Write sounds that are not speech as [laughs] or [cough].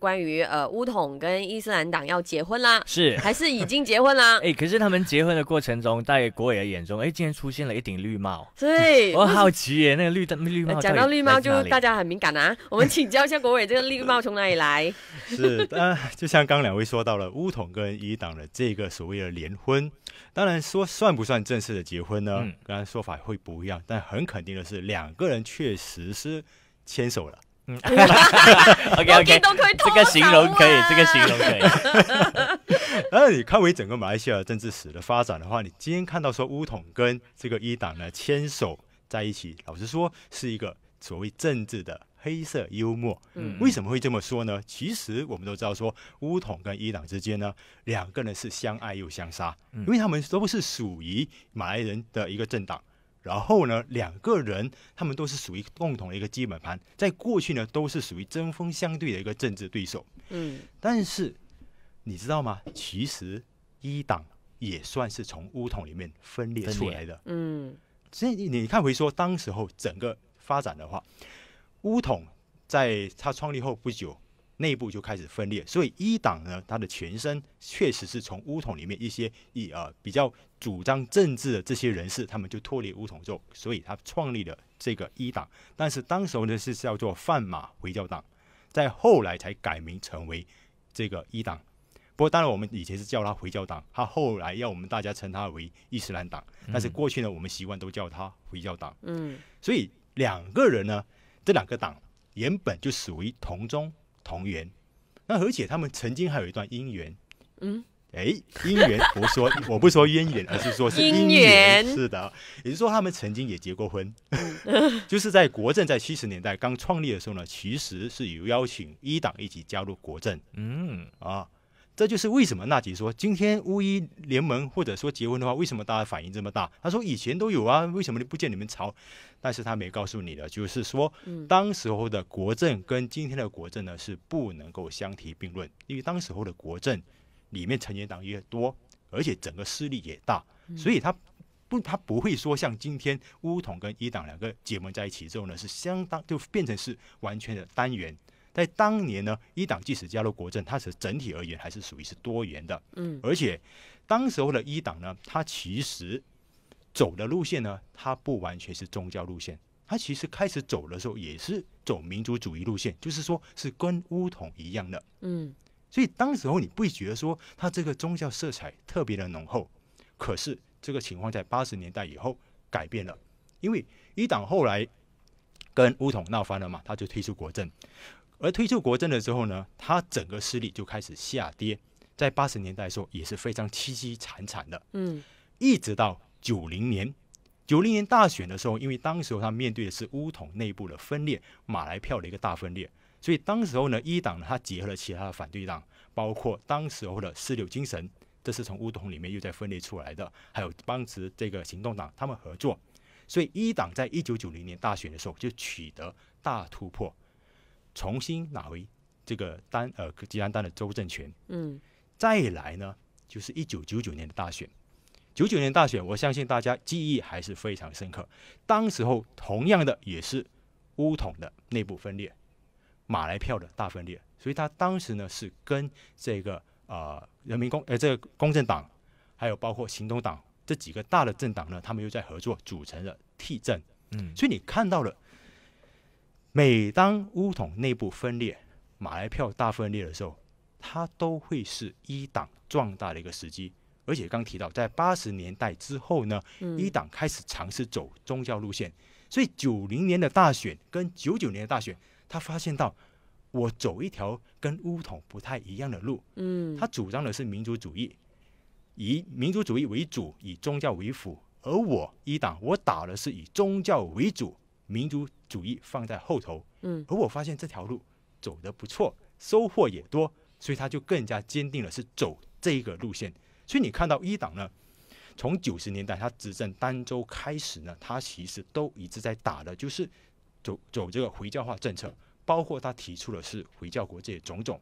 关于呃，乌统跟伊斯兰党要结婚啦，是还是已经结婚啦？哎，[laughs] 可是他们结婚的过程中，在国伟的眼中，哎，竟然出现了一顶绿帽。对，我好奇耶，那个绿灯绿帽。讲到绿帽，就大家很敏感啊。我们请教一下国伟，这个绿帽从哪里来？[laughs] 是，就像刚两位说到了乌统跟伊党的这个所谓的联婚，当然说算不算正式的结婚呢？嗯，才说法会不一样。但很肯定的是，两个人确实是牵手了。嗯，OK [laughs] OK，这个形容可以，这个形容可以。[laughs] 那你看回整个马来西亚政治史的发展的话，你今天看到说乌统跟这个一党呢牵手在一起，老实说是一个所谓政治的黑色幽默。嗯，为什么会这么说呢？其实我们都知道说乌统跟一党之间呢，两个人是相爱又相杀，因为他们都不是属于马来人的一个政党。然后呢，两个人他们都是属于共同的一个基本盘，在过去呢都是属于针锋相对的一个政治对手。嗯，但是你知道吗？其实一党也算是从乌统里面分裂出来的。嗯，所以你看回说，当时候整个发展的话，乌统在他创立后不久。内部就开始分裂，所以一党呢，它的前身确实是从乌统里面一些以呃比较主张政治的这些人士，他们就脱离乌统之后，所以他创立了这个一党。但是当时呢是叫做泛马回教党，在后来才改名成为这个一党。不过当然我们以前是叫他回教党，他后来要我们大家称他为伊斯兰党，但是过去呢我们习惯都叫他回教党。嗯，所以两个人呢，这两个党原本就属于同宗。同源，那而且他们曾经还有一段姻缘，嗯，哎，姻缘，不 [laughs] 说，我不说渊源，而是说是姻缘，是的，也就是说他们曾经也结过婚，[laughs] [laughs] 就是在国政在七十年代刚创立的时候呢，其实是有邀请一党一起加入国政，嗯，啊。这就是为什么娜姐说今天乌伊联盟或者说结婚的话，为什么大家反应这么大？她说以前都有啊，为什么不见你们吵？但是她没告诉你的就是说，当时候的国政跟今天的国政呢是不能够相提并论，因为当时候的国政里面成员党也多，而且整个势力也大，所以他不他不会说像今天乌统跟一党两个结盟在一起之后呢是相当就变成是完全的单元。在当年呢，一党即使加入国政，它是整体而言还是属于是多元的，嗯，而且当时候的一党呢，它其实走的路线呢，它不完全是宗教路线，它其实开始走的时候也是走民族主义路线，就是说是跟乌统一样的，嗯，所以当时候你不觉得说它这个宗教色彩特别的浓厚？可是这个情况在八十年代以后改变了，因为一党后来跟乌统闹翻了嘛，他就退出国政。而推出国政的时候呢，他整个势力就开始下跌，在八十年代的时候也是非常凄凄惨惨的，嗯，一直到九零年，九零年大选的时候，因为当时候他面对的是乌统内部的分裂，马来票的一个大分裂，所以当时候呢，一党呢他结合了其他的反对党，包括当时候的四六精神，这是从乌统里面又在分裂出来的，还有当时这个行动党他们合作，所以一党在一九九零年大选的时候就取得大突破。重新拿回这个单呃吉兰丹的州政权，嗯，再来呢就是一九九九年的大选，九九年大选，我相信大家记忆还是非常深刻。当时候同样的也是乌统的内部分裂，马来票的大分裂，所以他当时呢是跟这个呃人民公呃这个公正党，还有包括行动党这几个大的政党呢，他们又在合作组成了替政。嗯，所以你看到了。每当乌统内部分裂，马来票大分裂的时候，它都会是一党壮大的一个时机。而且刚提到，在八十年代之后呢，一党开始尝试走宗教路线。所以九零年的大选跟九九年的大选，他发现到我走一条跟乌统不太一样的路。嗯，他主张的是民族主义，以民族主义为主，以宗教为辅。而我一党，我打的是以宗教为主。民族主义放在后头，嗯，而我发现这条路走得不错，收获也多，所以他就更加坚定了是走这一个路线。所以你看到一党呢，从九十年代他执政单州开始呢，他其实都一直在打的就是走走这个回教化政策，包括他提出的是回教国界种种。